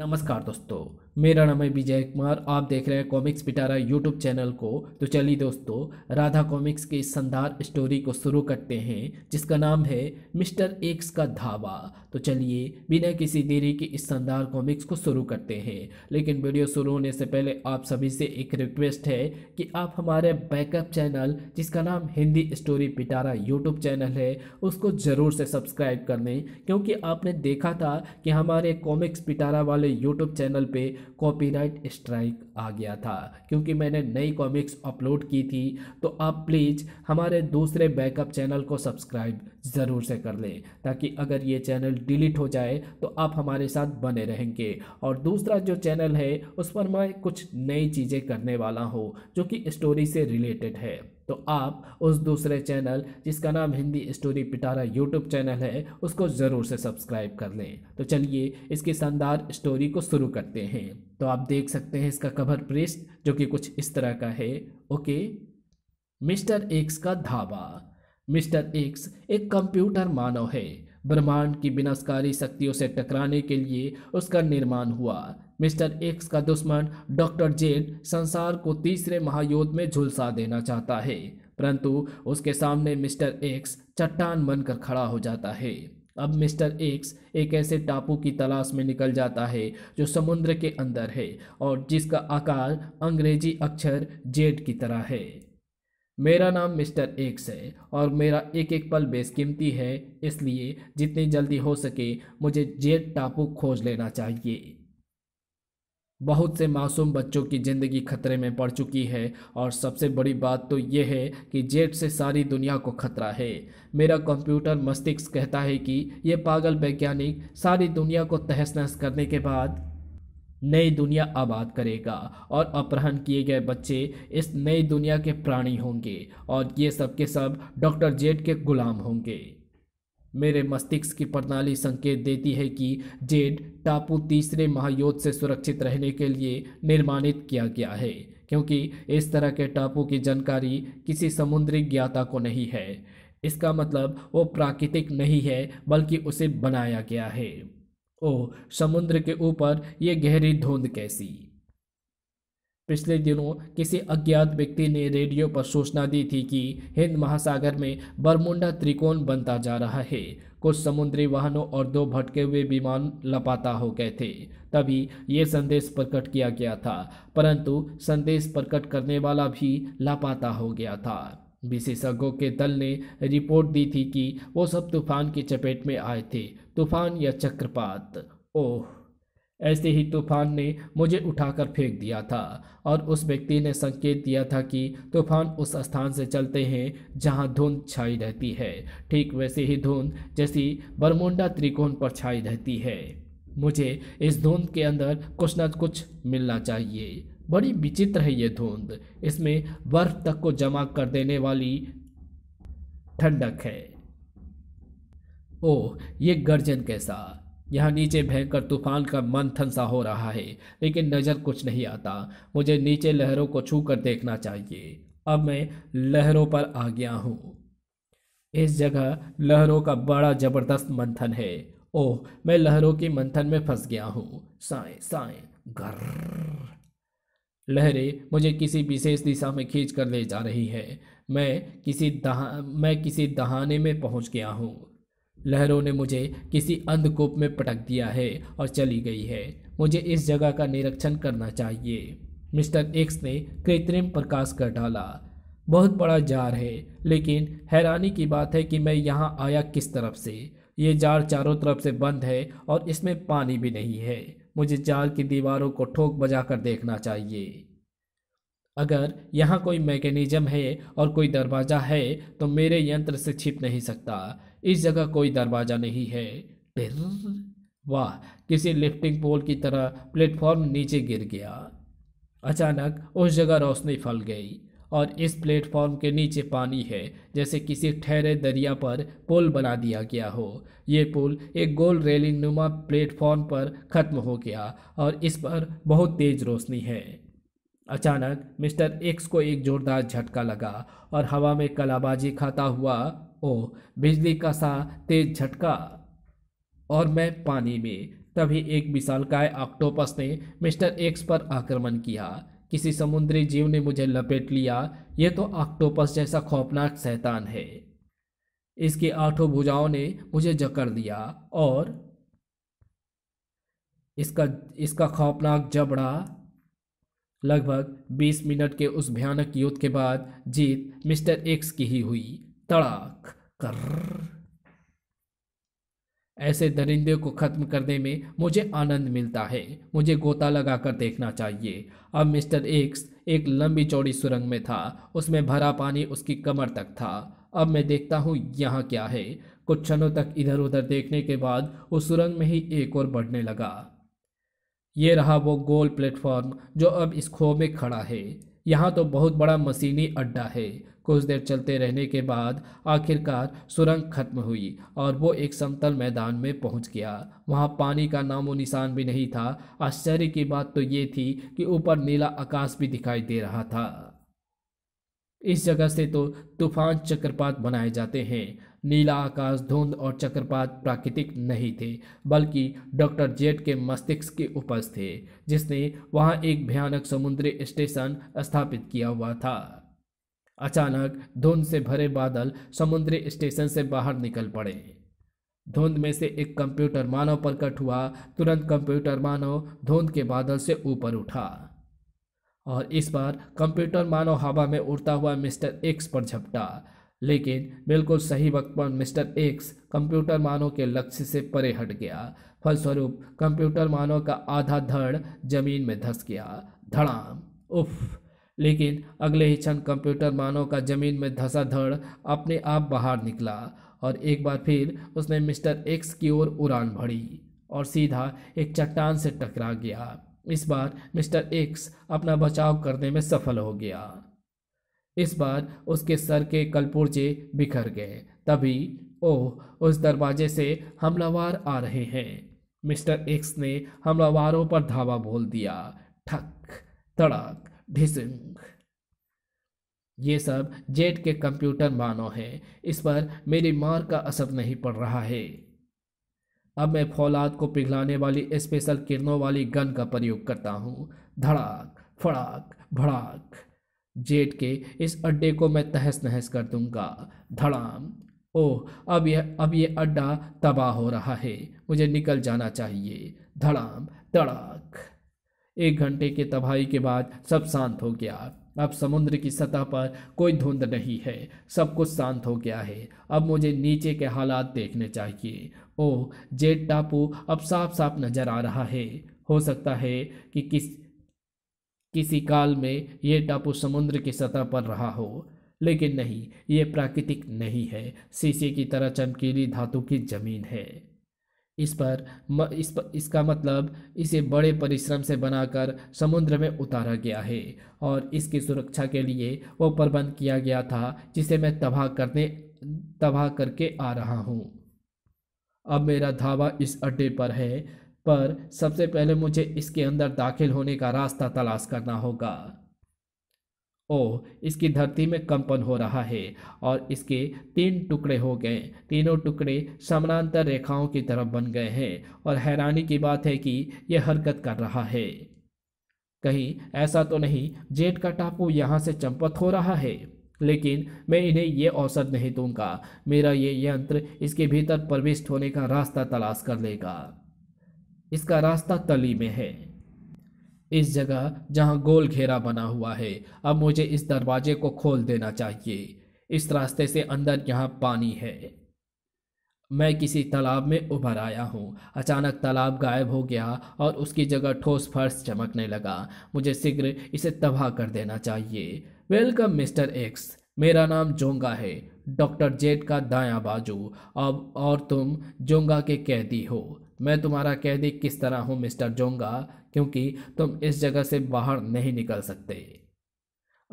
नमस्कार दोस्तों मेरा नाम है विजय कुमार आप देख रहे हैं कॉमिक्स पिटारा यूट्यूब चैनल को तो चलिए दोस्तों राधा कॉमिक्स के इस शानदार स्टोरी को शुरू करते हैं जिसका नाम है मिस्टर एक्स का धावा तो चलिए बिना किसी देरी के इस शानदार कॉमिक्स को शुरू करते हैं लेकिन वीडियो शुरू होने से पहले आप सभी से एक रिक्वेस्ट है कि आप हमारे बैकअप चैनल जिसका नाम Hindi story Pitara YouTube channel है उसको ज़रूर से सब्सक्राइब कर लें क्योंकि आपने देखा था कि हमारे कॉमिक्स पिटारा वाले मेरे यूट्यूब चैनल पे कॉपीराइट स्ट्राइक आ गया था क्योंकि मैंने नई कॉमिक्स अपलोड की थी तो आप प्लीज़ हमारे दूसरे बैकअप चैनल को सब्सक्राइब ज़रूर से कर लें ताकि अगर ये चैनल डिलीट हो जाए तो आप हमारे साथ बने रहेंगे और दूसरा जो चैनल है उस पर मैं कुछ नई चीज़ें करने वाला हूँ जो कि स्टोरी से रिलेटेड है तो आप उस दूसरे चैनल जिसका नाम Hindi story Pitara YouTube channel है उसको ज़रूर से सब्सक्राइब कर लें तो चलिए इसकी शानदार स्टोरी को शुरू करते हैं तो आप देख सकते हैं इसका कवर पृष्ठ जो कि कुछ इस तरह का है ओके मिस्टर एक्स का धावा मिस्टर एक्स एक कंप्यूटर मानव है ब्रह्मांड की विनाशकारी शक्तियों से टकराने के लिए उसका निर्माण हुआ मिस्टर एक्स का दुश्मन डॉक्टर जेड संसार को तीसरे महायुद्ध में झुलसा देना चाहता है परंतु उसके सामने मिस्टर एक्स चट्टान बनकर खड़ा हो जाता है अब मिस्टर एक्स एक ऐसे टापू की तलाश में निकल जाता है जो समुद्र के अंदर है और जिसका आकार अंग्रेजी अक्षर जेड की तरह है मेरा नाम मिस्टर एक्स है और मेरा एक एक पल बेशकीमती है इसलिए जितनी जल्दी हो सके मुझे जेट टापू खोज लेना चाहिए बहुत से मासूम बच्चों की ज़िंदगी खतरे में पड़ चुकी है और सबसे बड़ी बात तो यह है कि जेट से सारी दुनिया को खतरा है मेरा कंप्यूटर मस्तिष्क कहता है कि यह पागल वैज्ञानिक सारी दुनिया को तहस नहस करने के बाद नई दुनिया आबाद करेगा और अपहरण किए गए बच्चे इस नई दुनिया के प्राणी होंगे और ये सब के सब डॉक्टर जेड के गुलाम होंगे मेरे मस्तिष्क की प्रणाली संकेत देती है कि जेड टापू तीसरे महायुद्ध से सुरक्षित रहने के लिए निर्माणित किया गया है क्योंकि इस तरह के टापू की जानकारी किसी समुद्री ज्ञाता को नहीं है इसका मतलब वो प्राकृतिक नहीं है बल्कि उसे बनाया गया है ओ समुद्र के ऊपर ये गहरी धुंध कैसी पिछले दिनों किसी अज्ञात व्यक्ति ने रेडियो पर सूचना दी थी कि हिंद महासागर में बरमुंडा त्रिकोण बनता जा रहा है कुछ समुद्री वाहनों और दो भटके हुए विमान लपाता हो गए थे तभी ये संदेश प्रकट किया गया था परंतु संदेश प्रकट करने वाला भी लापाता हो गया था विशेषज्ञों के दल ने रिपोर्ट दी थी कि वो सब तूफान की चपेट में आए थे तूफान या चक्रपात ओह ऐसे ही तूफान ने मुझे उठाकर फेंक दिया था और उस व्यक्ति ने संकेत दिया था कि तूफान उस स्थान से चलते हैं जहां धुंध छाई रहती है ठीक वैसे ही धुंध जैसी बरमुंडा त्रिकोण पर छाई रहती है मुझे इस धुंध के अंदर कुछ न कुछ मिलना चाहिए बड़ी विचित्र है ये धुंध इसमें बर्फ तक को जमा कर देने वाली ठंडक है ओह ये गर्जन कैसा यहाँ नीचे भयंकर तूफान का मंथन सा हो रहा है लेकिन नज़र कुछ नहीं आता मुझे नीचे लहरों को छू कर देखना चाहिए अब मैं लहरों पर आ गया हूँ इस जगह लहरों का बड़ा जबरदस्त मंथन है ओह मैं लहरों के मंथन में फंस गया हूँ साए साए गर्र लहरें मुझे किसी विशेष दिशा में खींच कर ले जा रही है मैं किसी दहा मैं किसी दहाने में पहुंच गया हूँ लहरों ने मुझे किसी अंधकूप में पटक दिया है और चली गई है मुझे इस जगह का निरीक्षण करना चाहिए मिस्टर एक्स ने कृत्रिम प्रकाश कर डाला बहुत बड़ा जार है लेकिन हैरानी की बात है कि मैं यहाँ आया किस तरफ से ये जार चारों तरफ से बंद है और इसमें पानी भी नहीं है मुझे जाल की दीवारों को ठोक बजा कर देखना चाहिए अगर यहाँ कोई मैकेनिज्म है और कोई दरवाज़ा है तो मेरे यंत्र से छिप नहीं सकता इस जगह कोई दरवाज़ा नहीं है वाह किसी लिफ्टिंग पोल की तरह प्लेटफॉर्म नीचे गिर गया अचानक उस जगह रोशनी फैल गई और इस प्लेटफॉर्म के नीचे पानी है जैसे किसी ठहरे दरिया पर पुल बना दिया गया हो ये पुल एक गोल रेलिंग नुमा प्लेटफॉर्म पर ख़त्म हो गया और इस पर बहुत तेज़ रोशनी है अचानक मिस्टर एक्स को एक जोरदार झटका लगा और हवा में कलाबाजी खाता हुआ ओ बिजली का सा तेज झटका और मैं पानी में तभी एक विशालकाय ऑक्टोपस ने मिस्टर एक्स पर आक्रमण किया किसी समुद्री जीव ने मुझे लपेट लिया यह तो ऑक्टोपस जैसा खौफनाक शैतान है इसकी आठों भुजाओं ने मुझे जकड़ दिया और इसका इसका खौफनाक जबड़ा लगभग बीस मिनट के उस भयानक युद्ध के बाद जीत मिस्टर एक्स की ही हुई तड़ाक कर ऐसे दरिंदे को ख़त्म करने में मुझे आनंद मिलता है मुझे गोता लगाकर देखना चाहिए अब मिस्टर एक्स एक लंबी चौड़ी सुरंग में था उसमें भरा पानी उसकी कमर तक था अब मैं देखता हूँ यहाँ क्या है कुछ क्षणों तक इधर उधर देखने के बाद उस सुरंग में ही एक और बढ़ने लगा ये रहा वो गोल प्लेटफॉर्म जो अब इस खो में खड़ा है यहाँ तो बहुत बड़ा मशीनी अड्डा है कुछ देर चलते रहने के बाद आखिरकार सुरंग खत्म हुई और वो एक समतल मैदान में पहुंच गया वहाँ पानी का नामो निशान भी नहीं था आश्चर्य की बात तो ये थी कि ऊपर नीला आकाश भी दिखाई दे रहा था इस जगह से तो तूफान चक्रपात बनाए जाते हैं नीला आकाश धुंध और चक्रपात प्राकृतिक नहीं थे बल्कि डॉक्टर जेट के मस्तिष्क के उपज थे जिसने वहाँ एक भयानक समुद्री स्टेशन स्थापित किया हुआ था अचानक धुंध से भरे बादल समुद्री स्टेशन से बाहर निकल पड़े धुंध में से एक कंप्यूटर मानव प्रकट हुआ तुरंत कंप्यूटर मानव धुंध के बादल से ऊपर उठा और इस बार कंप्यूटर मानो हवा में उड़ता हुआ मिस्टर एक्स पर झपटा लेकिन बिल्कुल सही वक्त पर मिस्टर एक्स कंप्यूटर मानो के लक्ष्य से परे हट गया फलस्वरूप कंप्यूटर मानो का आधा धड़ जमीन में धंस गया धड़ाम उफ लेकिन अगले ही क्षण कंप्यूटर मानो का जमीन में धंसा धड़ अपने आप बाहर निकला और एक बार फिर उसने मिस्टर एक्स की ओर उड़ान भरी और सीधा एक चट्टान से टकरा गया इस बार मिस्टर एक्स अपना बचाव करने में सफल हो गया इस बार उसके सर के कलपुर्जे बिखर गए तभी ओह उस दरवाजे से हमलावार आ रहे हैं मिस्टर एक्स ने हमलावारों पर धावा बोल दिया ठक तड़क ढिसंग ये सब जेट के कंप्यूटर मानो हैं इस पर मेरी मार का असर नहीं पड़ रहा है अब मैं फौलाद को पिघलाने वाली स्पेशल किरणों वाली गन का प्रयोग करता हूँ धड़ाक फड़ाक भड़ाक जेट के इस अड्डे को मैं तहस नहस कर दूंगा धड़ाम ओह अब यह अब यह अड्डा तबाह हो रहा है मुझे निकल जाना चाहिए धड़ाम तड़ाक एक घंटे के तबाही के बाद सब शांत हो गया अब समुद्र की सतह पर कोई धुंध नहीं है सब कुछ शांत हो गया है अब मुझे नीचे के हालात देखने चाहिए ओ जेट टापू अब साफ साफ नज़र आ रहा है हो सकता है कि किस किसी काल में ये टापू समुद्र की सतह पर रहा हो लेकिन नहीं ये प्राकृतिक नहीं है शीशे की तरह चमकीली धातु की ज़मीन है इस पर म, इस पर, इसका मतलब इसे बड़े परिश्रम से बनाकर समुद्र में उतारा गया है और इसकी सुरक्षा के लिए वो प्रबंध किया गया था जिसे मैं तबाह करने तबाह करके आ रहा हूँ अब मेरा धावा इस अड्डे पर है पर सबसे पहले मुझे इसके अंदर दाखिल होने का रास्ता तलाश करना होगा ओ इसकी धरती में कंपन हो रहा है और इसके तीन टुकड़े हो गए तीनों टुकड़े समानांतर रेखाओं की तरफ बन गए हैं और हैरानी की बात है कि यह हरकत कर रहा है कहीं ऐसा तो नहीं जेट का टापू यहाँ से चंपत हो रहा है लेकिन मैं इन्हें यह औसत नहीं दूंगा मेरा ये यंत्र इसके भीतर प्रविष्ट होने का रास्ता तलाश कर लेगा इसका रास्ता तली में है इस जगह जहाँ गोल घेरा बना हुआ है अब मुझे इस दरवाजे को खोल देना चाहिए इस रास्ते से अंदर यहाँ पानी है मैं किसी तालाब में उभर आया हूँ अचानक तालाब गायब हो गया और उसकी जगह ठोस फर्श चमकने लगा मुझे शीघ्र इसे तबाह कर देना चाहिए वेलकम मिस्टर एक्स मेरा नाम जोंगा है डॉक्टर जेट का दायां बाजू अब और तुम जोंगा के कैदी हो मैं तुम्हारा कैदी किस तरह हूँ मिस्टर जोंगा क्योंकि तुम इस जगह से बाहर नहीं निकल सकते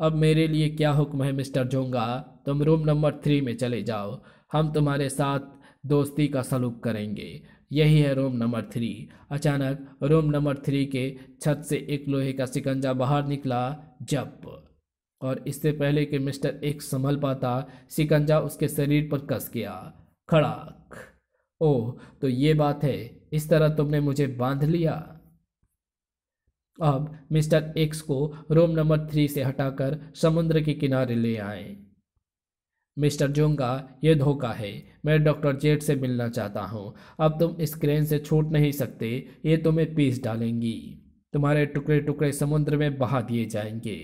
अब मेरे लिए क्या हुक्म है मिस्टर जोंगा तुम रूम नंबर थ्री में चले जाओ हम तुम्हारे साथ दोस्ती का सलूक करेंगे यही है रूम नंबर थ्री अचानक रूम नंबर थ्री के छत से एक लोहे का सिकंजा बाहर निकला जब और इससे पहले कि मिस्टर एक संभल पाता सिकंजा उसके शरीर पर कस गया खड़ाक ओह तो ये बात है इस तरह तुमने मुझे बांध लिया अब मिस्टर एक्स को रूम नंबर थ्री से हटाकर समुद्र के किनारे ले आए मिस्टर जोंगा ये धोखा है मैं डॉक्टर जेट से मिलना चाहता हूँ अब तुम इस क्रेन से छूट नहीं सकते ये तुम्हें पीस डालेंगी तुम्हारे टुकड़े टुकड़े समुद्र में बहा दिए जाएंगे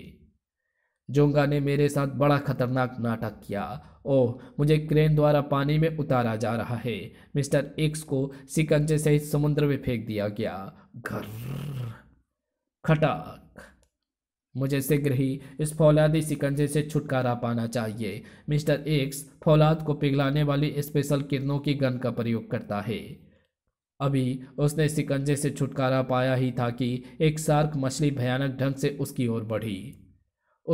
जोंगा ने मेरे साथ बड़ा खतरनाक नाटक किया ओह मुझे क्रेन द्वारा पानी में उतारा जा रहा है मिस्टर एक्स को सिकंजे सहित समुद्र में फेंक दिया गया घर खटाक मुझे शीघ्र ही इस फौलादी सिकंजे से छुटकारा पाना चाहिए मिस्टर एक्स फौलाद को पिघलाने वाली स्पेशल किरणों की गन का प्रयोग करता है अभी उसने सिकंजे से छुटकारा पाया ही था कि एक सार्क मछली भयानक ढंग से उसकी ओर बढ़ी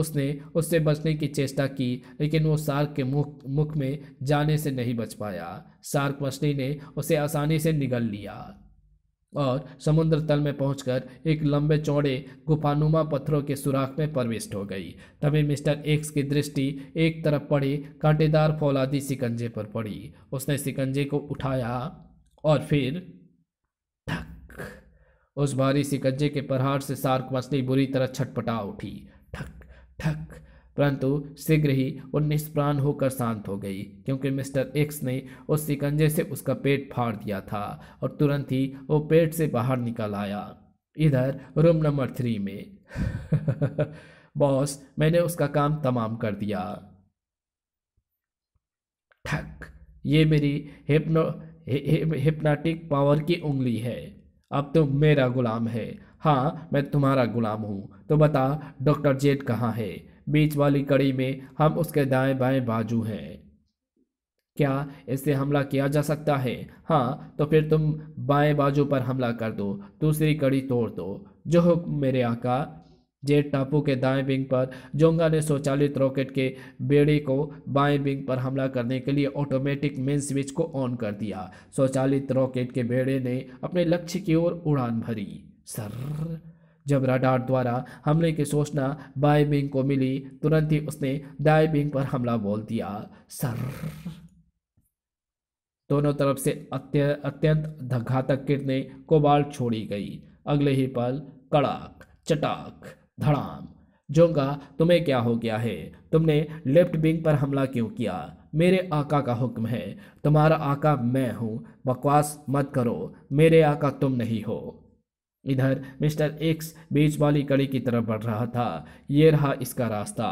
उसने उससे बचने की चेष्टा की लेकिन वो सार्क के मुख मुख में जाने से नहीं बच पाया सार्क मछली ने उसे आसानी से निगल लिया और समुद्र तल में पहुंचकर एक लंबे चौड़े गुफानुमा पत्थरों के सुराख में प्रविष्ट हो गई तभी मिस्टर एक्स की दृष्टि एक तरफ पड़ी कांटेदार फौलादी सिकंजे पर पड़ी उसने सिकंजे को उठाया और फिर ठक उस भारी सिकंजे के प्रहार से सार्क मछली बुरी तरह छटपटा उठी ठक ठक परंतु शीघ्र ही वो निष्प्राण होकर शांत हो गई क्योंकि मिस्टर एक्स ने उस शिकंजे से उसका पेट फाड़ दिया था और तुरंत ही वो पेट से बाहर निकल आया इधर रूम नंबर थ्री में बॉस मैंने उसका काम तमाम कर दिया ठक ये मेरी हिप्नो हिप्नाटिक पावर की उंगली है अब तो मेरा गुलाम है हाँ मैं तुम्हारा गुलाम हूँ तो बता डॉक्टर जेड कहाँ है बीच वाली कड़ी में हम उसके दाएं बाएं बाजू हैं क्या इससे हमला किया जा सकता है हाँ तो फिर तुम बाएं बाजू पर हमला कर दो दूसरी कड़ी तोड़ दो जो हुक्म मेरे आका जेट टापू के दाएं विंग पर जोंगा ने स्वचालित रॉकेट के बेड़े को बाएं विंग पर हमला करने के लिए ऑटोमेटिक मेन स्विच को ऑन कर दिया स्वचालित रॉकेट के बेड़े ने अपने लक्ष्य की ओर उड़ान भरी सर जब राडार द्वारा हमले की सूचना बिंग को मिली तुरंत ही उसने बिंग पर हमला बोल दिया सर दोनों तरफ से अत्य, अत्यंत घातक किरने कोबाल छोड़ी गई अगले ही पल कड़ाक चटाक धड़ाम जोंगा तुम्हें क्या हो गया है तुमने लेफ्ट विंग पर हमला क्यों किया मेरे आका का हुक्म है तुम्हारा आका मैं हूँ बकवास मत करो मेरे आका तुम नहीं हो इधर मिस्टर एक्स बीच वाली कड़ी की तरफ बढ़ रहा था ये रहा इसका रास्ता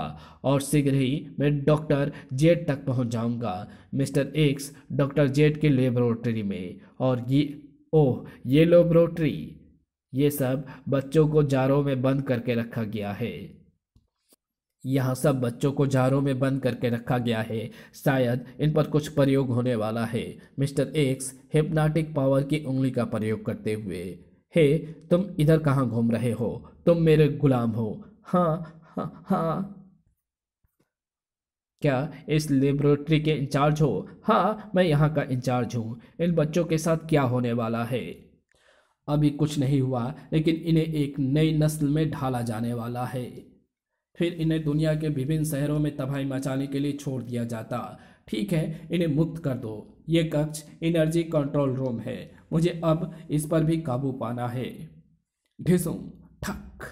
और शीघ्र ही मैं डॉक्टर जेट तक पहुंच जाऊंगा मिस्टर एक्स डॉक्टर जेट के लेबोरेटरी में और ये ओह ये लेबोरेटरी ये सब बच्चों को जारों में बंद करके रखा गया है यहाँ सब बच्चों को जारों में बंद करके रखा गया है शायद इन पर कुछ प्रयोग होने वाला है मिस्टर एक्स हिप्नाटिक पावर की उंगली का प्रयोग करते हुए हे तुम इधर कहाँ घूम रहे हो तुम मेरे गुलाम हो हाँ हाँ हाँ क्या इस लेबोरेटरी के इंचार्ज हो हाँ मैं यहाँ का इंचार्ज हूँ इन बच्चों के साथ क्या होने वाला है अभी कुछ नहीं हुआ लेकिन इन्हें एक नई नस्ल में ढाला जाने वाला है फिर इन्हें दुनिया के विभिन्न शहरों में तबाही मचाने के लिए छोड़ दिया जाता ठीक है इन्हें मुक्त कर दो ये कक्ष एनर्जी कंट्रोल रूम है मुझे अब इस पर भी काबू पाना है ढिसूँ ठक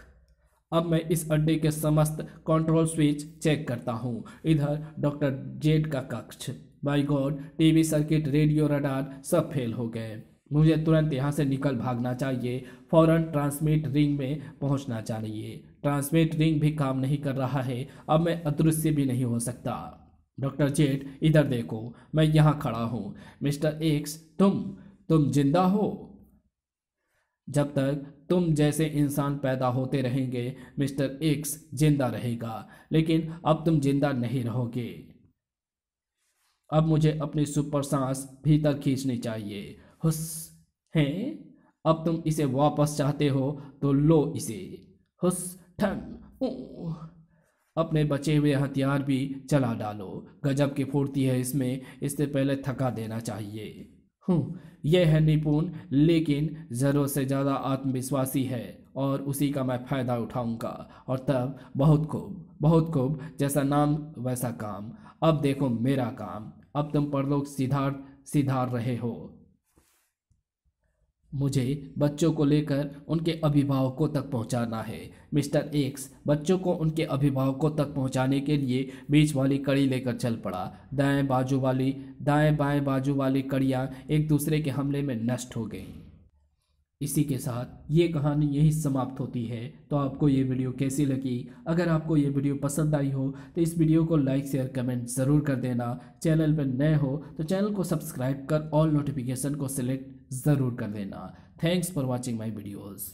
अब मैं इस अड्डे के समस्त कंट्रोल स्विच चेक करता हूँ इधर डॉक्टर जेड का कक्ष by God TV circuit radio radar सब फेल हो गए मुझे तुरंत यहाँ से निकल भागना चाहिए फौरन ट्रांसमिट रिंग में पहुँचना चाहिए ट्रांसमिट रिंग भी काम नहीं कर रहा है अब मैं अदृश्य भी नहीं हो सकता डॉक्टर जेट इधर देखो मैं यहाँ खड़ा हूँ मिस्टर एक्स तुम तुम जिंदा हो जब तक तुम जैसे इंसान पैदा होते रहेंगे मिस्टर एक्स जिंदा रहेगा लेकिन अब तुम जिंदा नहीं रहोगे अब मुझे अपनी सुपर सांस भीतर खींचनी चाहिए हुस हैं अब तुम इसे वापस चाहते हो तो लो इसे हुस ठन अपने बचे हुए हथियार भी चला डालो गजब की फुर्ती है इसमें इससे पहले थका देना चाहिए हूँ यह है निपुण लेकिन ज़रूरत से ज़्यादा आत्मविश्वासी है और उसी का मैं फ़ायदा उठाऊंगा और तब बहुत खूब बहुत खूब जैसा नाम वैसा काम अब देखो मेरा काम अब तुम परलोक सिधार सिधार रहे हो मुझे बच्चों को लेकर उनके अभिभावकों तक पहुंचाना है मिस्टर एक्स बच्चों को उनके अभिभावकों तक पहुंचाने के लिए बीच वाली कड़ी लेकर चल पड़ा दाएं बाजू वाली दाएं बाएं बाजू वाली कड़ियाँ एक दूसरे के हमले में नष्ट हो गईं इसी के साथ ये कहानी यही समाप्त होती है तो आपको ये वीडियो कैसी लगी अगर आपको ये वीडियो पसंद आई हो तो इस वीडियो को लाइक शेयर कमेंट ज़रूर कर देना चैनल पर नए हो तो चैनल को सब्सक्राइब कर ऑल नोटिफिकेशन को सिलेक्ट ज़रूर कर देना thanks for watching my videos